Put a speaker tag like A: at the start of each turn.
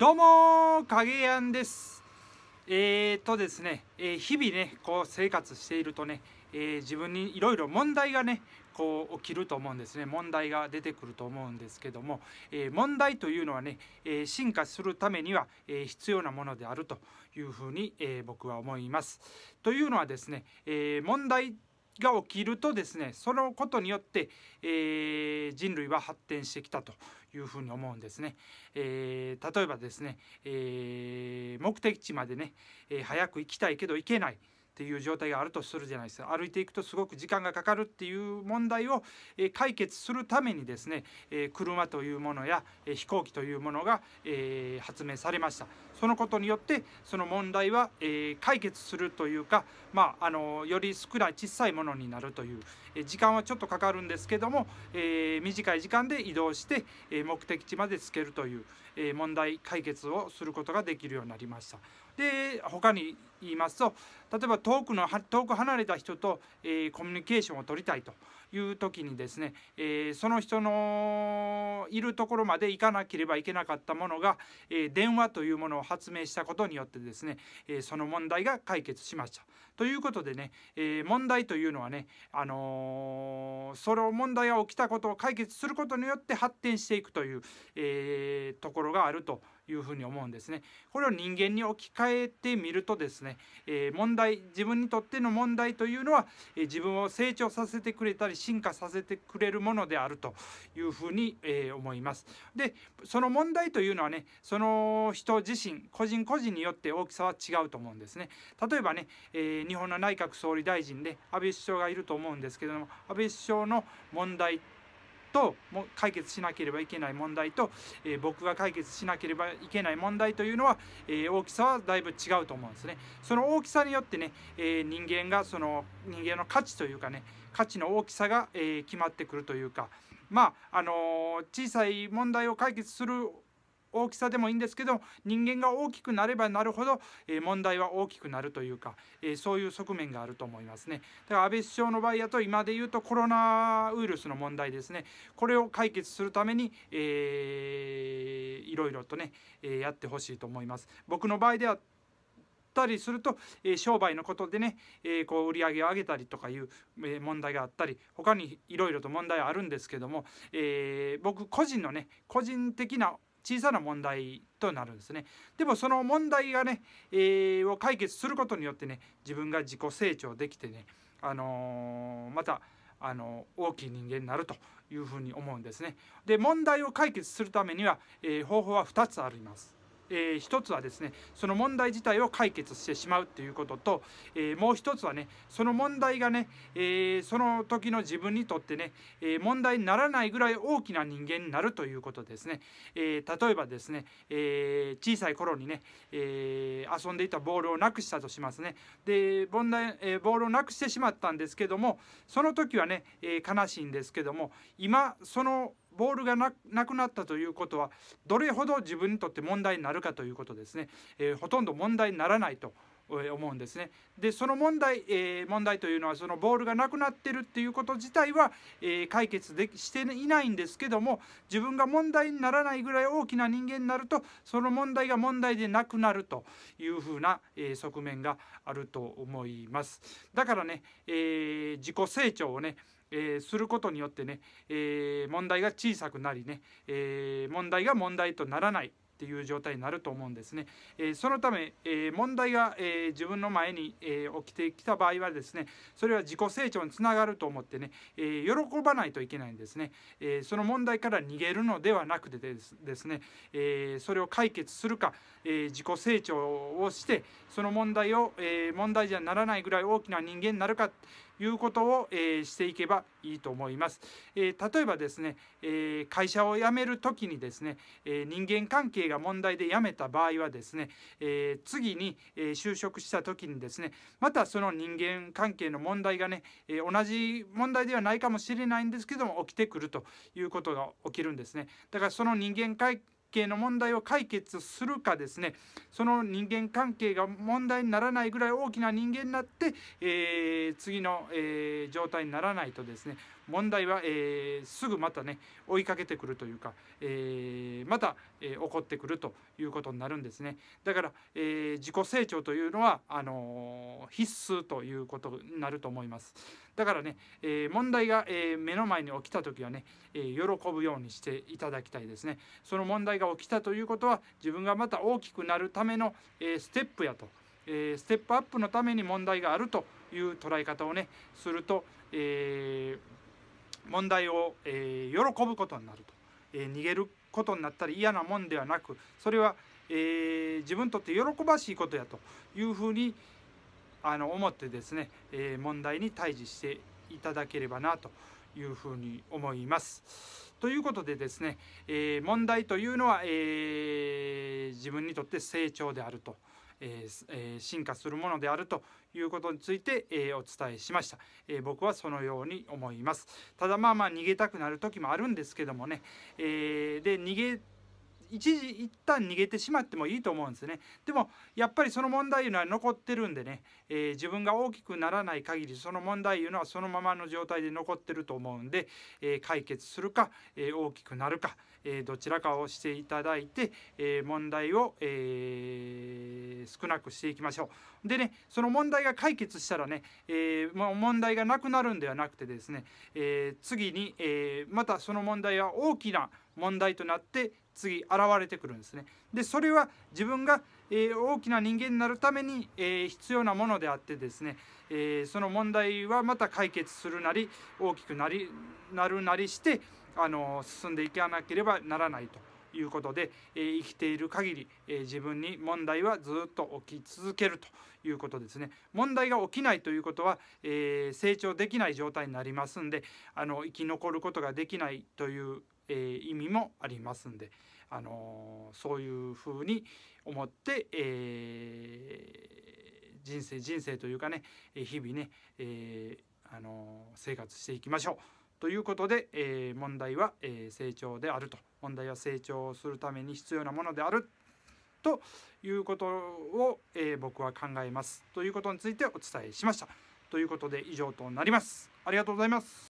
A: どうも影やんです。えっ、とですね、えー、日々ねこう生活しているとね、えー、自分にいろいろ問題がねこう起きると思うんですね問題が出てくると思うんですけども、え問題というのはね、え進化するためには、え必要なものであるというふうに、え僕は思います。というのはですね、え問題が起きるとですねそのことによって、え人類は発展してきたというふうに思うんですね。えー、例えばですね、えー、目的地までね、えー、早く行きたいけど行けない。っていう状態があるとするじゃないですか歩いていくとすごく時間がかかるっていう問題を解決するためにですね車というものや飛行機というものが発明されましたそのことによってその問題は解決するというかまああのより少ない小さいものになるという時間はちょっとかかるんですけども短い時間で移動して目的地までつけるという問題解決をすることができるようになりました。で他に言いますと例えば遠くの遠く離れた人と、えー、コミュニケーションを取りたいという時にですね、えー、その人のいるところまで行かなければいけなかったものが、えー、電話というものを発明したことによってですね、えその問題が解決しました。ということでね、え問題というのはね、あのその問題が起きたことを解決することによって発展していくという、えところがあるというふうに思うんですね。これを人間に置き換えてみるとですね、えー、問題自分にとっての問題というのは、えー、自分を成長させてくれたり進化させてくれるものであるというふうに、えー、思います。でその問題というのはねその人自身個人個人によって大きさは違うと思うんですね。例えばね、え日本の内閣総理大臣で安倍首相がいると思うんですけども安倍首相の問題とも解決しなければいけない問題と、えー、僕が解決しなければいけない問題というのは、えー、大きさはだいぶ違うと思うんですね。その大きさによってね、えー、人間がその人間の価値というかね価値の大きさが、え決まってくるというかまああの小さい問題を解決する大きさでもいいんですけど人間が大きくなればなるほど、え問題は大きくなるというか、えそういう側面があると思いますねだから安倍首相の場合やと今で言うとコロナウイルスの問題ですねこれを解決するために、えー、いろいろとね、えやってほしいと思います僕の場合ではたりすると、え商売のことでね、えこう売り上げを上げたりとかいう、え問題があったり他にいろいろと問題あるんですけども、え僕個人のね個人的な小さな問題となるんですねでもその問題がね、えー、を解決することによってね自分が自己成長できてね、あのー、また、あのー、大きい人間になるというふうに思うんですねで問題を解決するためには、えー、方法は2つありますえー、一つはですねその問題自体を解決してしまうということと、えー、もう一つはねその問題がね、えー、その時の自分にとってね、え問題にならないぐらい大きな人間になるということですね、え例えばですね、え小さい頃にね、え遊んでいたボールをなくしたとしますねで問題、えボールをなくしてしまったんですけどもその時はね、え悲しいんですけども今そのボールがなくなったということはどれほど自分にとって問題になるかということですね、えー、ほとんど問題にならないと思うんですね。でその問題、えー、問題というのはそのボールがなくなってるっていうこと自体は、えー、解決できしていないんですけども自分が問題にならないぐらい大きな人間になるとその問題が問題でなくなるというふうな、えー、側面があると思います。だからね、え自己成長をねえー、することによってね、えー、問題が小さくなりね、えー、問題が問題とならないっていう状態になると思うんですね、えそのため、え問題が、え自分の前に、え起きてきた場合はですねそれは自己成長につながると思ってね、え喜ばないといけないんですね、えその問題から逃げるのではなくてですね、えそれを解決するか、え自己成長をしてその問題を、え問題じゃならないぐらい大きな人間になるかいうことを、えー、していけばいいと思います。えー、例えばですね、えー、会社を辞める時にですね、え人間関係が問題で辞めた場合はですね、え次に、え就職した時にですねまたその人間関係の問題がね、え同じ問題ではないかもしれないんですけども起きてくるということが起きるんですね。だからその人間関係の問題を解決するかですねその人間関係が問題にならないぐらい大きな人間になって、えー、次の、えー、状態にならないとですね問題は、えー、すぐまたね追いかけてくるというか、えまた、え起こってくるということになるんですねだから、え自己成長というのはあの必須ということになると思いますだからね、え問題が、え目の前に起きた時はね、え喜ぶようにしていただきたいですねその問題が起きたということは自分がまた大きくなるための、えステップやと、えステップアップのために問題があるという捉え方をねすると、え問題を、え喜ぶことになると、え逃げることになったり嫌なもんではなくそれは、え自分にとって喜ばしいことやというふうにあの思ってですね、え問題に対峙していただければなというふうに思います。ということでですね、え問題というのは、え自分にとって成長であると。えー、進化するものであるということについて、えー、お伝えしました、えー、僕はそのように思いますただまあまあ逃げたくなる時もあるんですけどもね、えで逃げ一時一旦逃げてしまってもいいと思うんですねでもやっぱりその問題いうのは残ってるんでね、えー、自分が大きくならない限りその問題いうのはそのままの状態で残ってると思うんで、えー、解決するか、えー、大きくなるか、えどちらかをしていただいて、え問題を、え少なくしていきましょうでねその問題が解決したらね、えま問題がなくなるんではなくてですね、え次に、えまたその問題は大きな問題となって次現れてくるんですねでそれは自分が、えー、大きな人間になるために、えー、必要なものであってですね、えー、その問題はまた解決するなり大きくなりなるなりしてあの進んでいかなければならないということで、えー、生きている限り、えー、自分に問題はずっと起き続けるということですね問題が起きないということは、えー、成長できない状態になりますんであの生き残ることができないというえー、意味もありますんで、あのー、そういうふうに思って、えー、人生人生というかね日々ね、えー、あの生活していきましょう。ということで、え問題は、え成長であると問題は成長するために必要なものであるということを、え僕は考えますということについてお伝えしました。ということで以上となります。ありがとうございます。